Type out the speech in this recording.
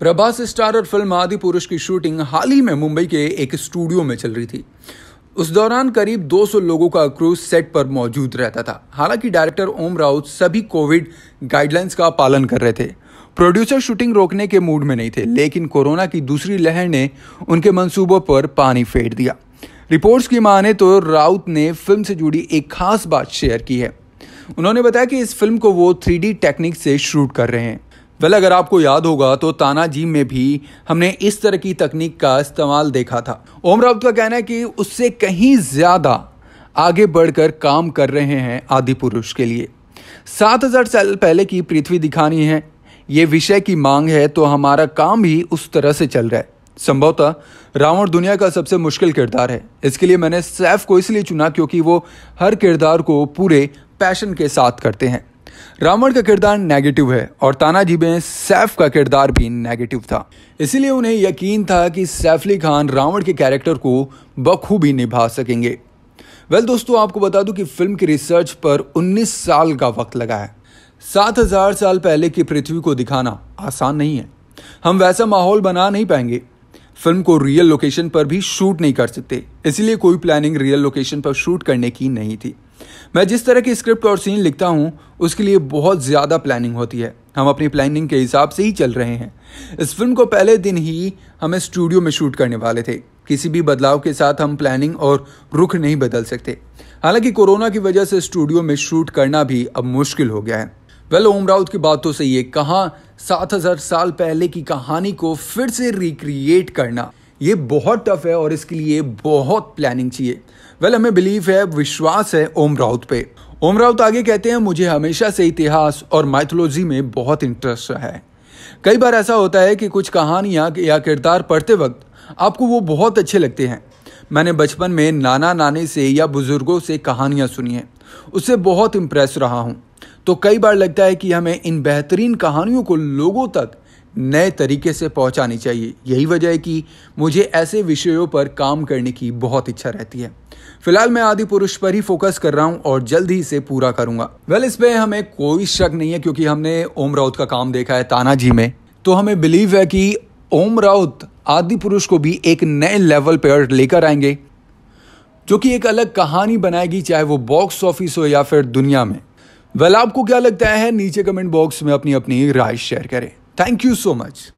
Prabhas starrer film आदि पुरुष की शूटिंग हाल ही में मुंबई के एक स्टूडियो में चल रही थी उस दौरान करीब 200 लोगों का क्रू सेट पर मौजूद रहता था हालांकि डायरेक्टर ओम राउत सभी कोविड गाइडलाइंस का पालन कर रहे थे प्रोड्यूसर शूटिंग रोकने के मूड में नहीं थे लेकिन कोरोना की दूसरी लहर ने उनके मंसूबों पर पानी फेर दिया रिपोर्ट्स की माने तो राउत ने फिल्म से जुड़ी एक खास बात शेयर की है उन्होंने बताया कि इस फिल्म को वो थ्री टेक्निक से शूट कर रहे हैं वेल अगर आपको याद होगा तो तानाजी में भी हमने इस तरह की तकनीक का इस्तेमाल देखा था ओम राउत का कहना है कि उससे कहीं ज़्यादा आगे बढ़कर काम कर रहे हैं आदि पुरुष के लिए सात हजार साल पहले की पृथ्वी दिखानी है ये विषय की मांग है तो हमारा काम भी उस तरह से चल रहा है संभवतः रावण दुनिया का सबसे मुश्किल किरदार है इसके लिए मैंने सैफ को इसलिए चुना क्योंकि वो हर किरदार को पूरे पैशन के साथ करते हैं रावण का किरदार नेगेटिव है और तानाजी में सैफ का किरदार भी नेगेटिव था इसीलिए उन्हें यकीन था कि सैफली खान रावण के कैरेक्टर को बखूबी निभा सकेंगे वेल दोस्तों आपको बता दूं कि फिल्म की रिसर्च पर 19 साल का वक्त लगा है 7000 साल पहले की पृथ्वी को दिखाना आसान नहीं है हम वैसा माहौल बना नहीं पाएंगे फिल्म को रियल लोकेशन पर भी शूट नहीं कर सकते इसलिए कोई प्लानिंग रियल लोकेशन पर शूट करने की नहीं थी मैं जिस तरह की स्क्रिप्ट और सीन लिखता हूँ उसके लिए बहुत ज़्यादा प्लानिंग होती है हम अपनी प्लानिंग के हिसाब से ही चल रहे हैं इस फिल्म को पहले दिन ही हमें स्टूडियो में शूट करने वाले थे किसी भी बदलाव के साथ हम प्लानिंग और रुख नहीं बदल सकते हालांकि कोरोना की वजह से स्टूडियो में शूट करना भी अब मुश्किल हो गया है वेल ओम राउत की बात तो सही है कहाँ सात हजार साल पहले की कहानी को फिर से रिक्रिएट करना ये बहुत टफ है और इसके लिए बहुत प्लानिंग चाहिए वेल हमें बिलीव है विश्वास है ओम राउत पे ओम राउत आगे कहते हैं मुझे हमेशा से इतिहास और माइथोलॉजी में बहुत इंटरेस्ट है कई बार ऐसा होता है कि कुछ कहानियाँ या किरदार पढ़ते वक्त आपको वो बहुत अच्छे लगते हैं मैंने बचपन में नाना नानी से या बुज़ुर्गों से कहानियां सुनी हैं उससे बहुत इम्प्रेस रहा हूँ तो कई बार लगता है कि हमें इन बेहतरीन कहानियों को लोगों तक नए तरीके से पहुंचानी चाहिए यही वजह है कि मुझे ऐसे विषयों पर काम करने की बहुत इच्छा रहती है फिलहाल मैं आदि पुरुष पर ही फोकस कर रहा हूं और जल्द ही इसे पूरा करूंगा वेल इस पे हमें कोई शक नहीं है क्योंकि हमने ओम राउत का काम देखा है तानाजी में तो हमें बिलीव है कि ओम राउत आदि पुरुष को भी एक नए लेवल पर लेकर आएंगे जो कि एक अलग कहानी बनाएगी चाहे वो बॉक्स ऑफिस हो या फिर दुनिया में वेल आपको क्या लगता है नीचे कमेंट बॉक्स में अपनी अपनी राय शेयर करें थैंक यू सो मच